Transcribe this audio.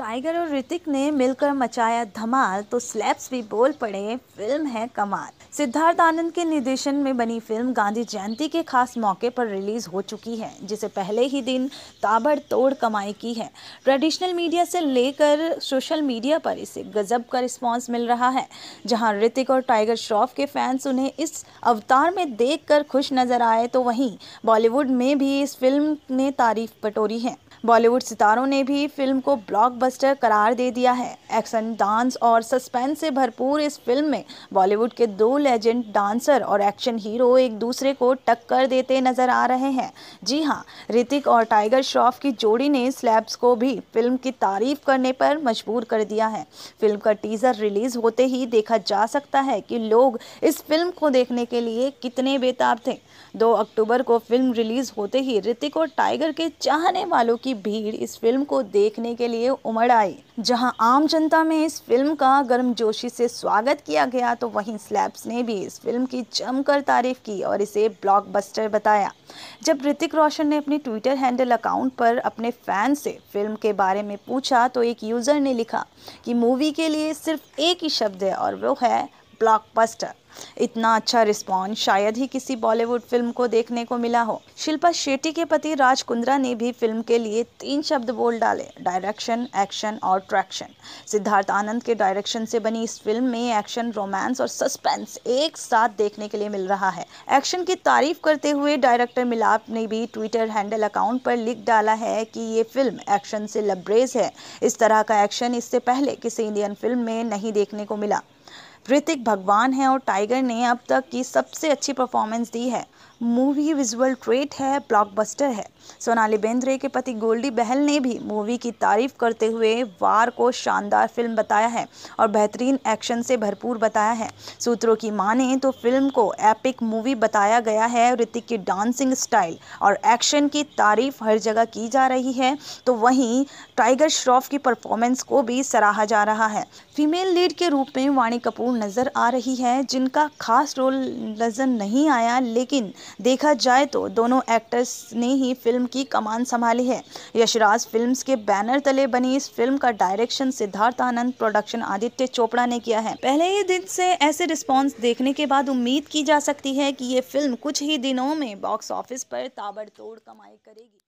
tiger और ऋतिक ने मिलकर मचाया धमाल तो स्लैप्स भी बोल पड़े फिल्म है कमाल सिद्धार्थ आनंद के निर्देशन में बनी फिल्म गांधी जयंती के खास मौके पर रिलीज हो चुकी है जिसे पहले ही दिन ताबड़तोड़ कमाई की है ट्रेडिशनल मीडिया से लेकर सोशल मीडिया पर इसे गजब का रिस्पॉन्स मिल रहा है जहाँ ऋतिक और टाइगर श्रॉफ के फैंस उन्हें इस अवतार में देख खुश नजर आए तो वहीं बॉलीवुड में भी इस फिल्म ने तारीफ बटोरी है बॉलीवुड सितारों ने भी फिल्म को ब्लॉकबस्टर करार दे दिया है एक्शन डांस और सस्पेंस से भरपूर इस फिल्म में बॉलीवुड के दो लेजेंड डांसर और एक्शन हीरो एक दूसरे को टक्कर देते नजर आ रहे हैं जी हाँ ऋतिक और टाइगर श्रॉफ की जोड़ी ने स्लैब्स को भी फिल्म की तारीफ करने पर मजबूर कर दिया है फिल्म का टीजर रिलीज होते ही देखा जा सकता है कि लोग इस फिल्म को देखने के लिए कितने बेताब थे दो अक्टूबर को फिल्म रिलीज होते ही ऋतिक और टाइगर के चाहने वालों की की भीड़ इस फिल्म को देखने के लिए उमड़ आई जहां आम जनता में इस फिल्म का गर्मजोशी से स्वागत किया गया तो वहीं स्लैब्स ने भी इस फिल्म की जमकर तारीफ की और इसे ब्लॉकबस्टर बताया जब ऋतिक रोशन ने अपने ट्विटर हैंडल अकाउंट पर अपने फैन से फिल्म के बारे में पूछा तो एक यूज़र ने लिखा कि मूवी के लिए सिर्फ एक ही शब्द है और वो है ब्लॉकबस्टर इतना अच्छा रिस्पॉन्स शायद ही किसी बॉलीवुड फिल्म को देखने को मिला हो शिल्पा शेट्टी के पति राज कुंद्रा ने भी फिल्म के लिए तीन शब्द बोल डाले डायरेक्शन एक्शन और ट्रैक्शन सिद्धार्थ आनंद के डायरेक्शन से बनी इस फिल्म में एक्शन रोमांस और सस्पेंस एक साथ देखने के लिए मिल रहा है एक्शन की तारीफ करते हुए डायरेक्टर मिलाप ने भी ट्विटर हैंडल अकाउंट पर लिख डाला है कि ये फिल्म एक्शन से लबरेज है इस तरह का एक्शन इससे पहले किसी इंडियन फिल्म में नहीं देखने को मिला ऋतिक भगवान है और टाइगर ने अब तक की सबसे अच्छी परफॉर्मेंस दी है मूवी विजुअल ट्रेट है ब्लॉकबस्टर है सोनाली बेंद्रे के पति गोल्डी बहल ने भी मूवी की तारीफ करते हुए वार को शानदार फिल्म बताया है और बेहतरीन एक्शन से भरपूर बताया है सूत्रों की माने तो फिल्म को एपिक मूवी बताया गया है ऋतिक की डांसिंग स्टाइल और एक्शन की तारीफ हर जगह की जा रही है तो वहीं टाइगर श्रॉफ की परफॉर्मेंस को भी सराहा जा रहा है फीमेल लीड के रूप में वाणी कपूर नज़र आ रही है जिनका खास रोल नज़र नहीं आया लेकिन देखा जाए तो दोनों एक्टर्स ने ही फिल्म की कमान संभाली है यशराज फिल्म्स के बैनर तले बनी इस फिल्म का डायरेक्शन सिद्धार्थ आनंद प्रोडक्शन आदित्य चोपड़ा ने किया है पहले ही दिन से ऐसे रिस्पॉन्स देखने के बाद उम्मीद की जा सकती है कि ये फिल्म कुछ ही दिनों में बॉक्स ऑफिस पर ताबड़तोड़ कमाई करेगी